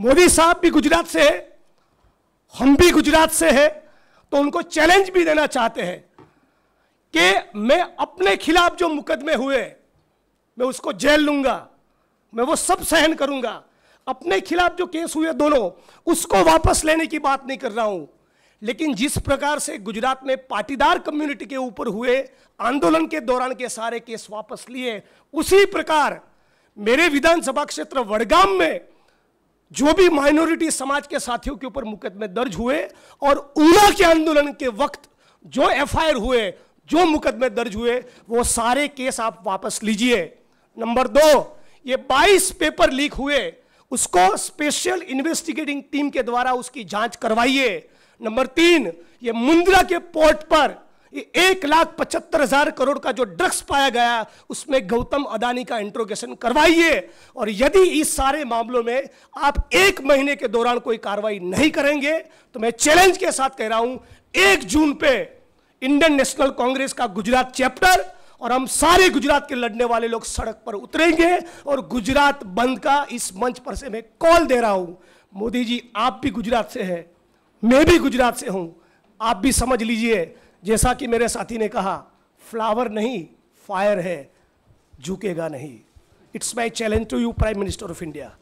मोदी साहब भी गुजरात से है हम भी गुजरात से है तो उनको चैलेंज भी देना चाहते हैं कि मैं अपने खिलाफ जो मुकदमे हुए मैं उसको जेल लूंगा मैं वो सब सहन करूंगा अपने खिलाफ जो केस हुए दोनों उसको वापस लेने की बात नहीं कर रहा हूं लेकिन जिस प्रकार से गुजरात में पाटीदार कम्युनिटी के ऊपर हुए आंदोलन के दौरान के सारे केस वापस लिए उसी प्रकार मेरे विधानसभा क्षेत्र वडगाम में जो भी माइनॉरिटी समाज के साथियों के ऊपर मुकदमे दर्ज हुए और ऊना के आंदोलन के वक्त जो एफआईआर हुए जो मुकदमे दर्ज हुए वो सारे केस आप वापस लीजिए नंबर दो ये 22 पेपर लीक हुए उसको स्पेशल इन्वेस्टिगेटिंग टीम के द्वारा उसकी जांच करवाइए नंबर तीन ये मुंद्रा के पोर्ट पर एक लाख पचहत्तर हजार करोड़ का जो ड्रग्स पाया गया उसमें गौतम अदानी का इंट्रोगेशन करवाइए और यदि इस सारे मामलों में आप एक महीने के दौरान कोई कार्रवाई नहीं करेंगे तो मैं चैलेंज के साथ कह रहा हूं एक जून पे इंडियन नेशनल कांग्रेस का गुजरात चैप्टर और हम सारे गुजरात के लड़ने वाले लोग सड़क पर उतरेंगे और गुजरात बंद का इस मंच पर से मैं कॉल दे रहा हूं मोदी जी आप भी गुजरात से हैं मैं भी गुजरात से हूं आप भी समझ लीजिए जैसा कि मेरे साथी ने कहा फ्लावर नहीं फायर है झुकेगा नहीं it's my challenge to you prime minister of India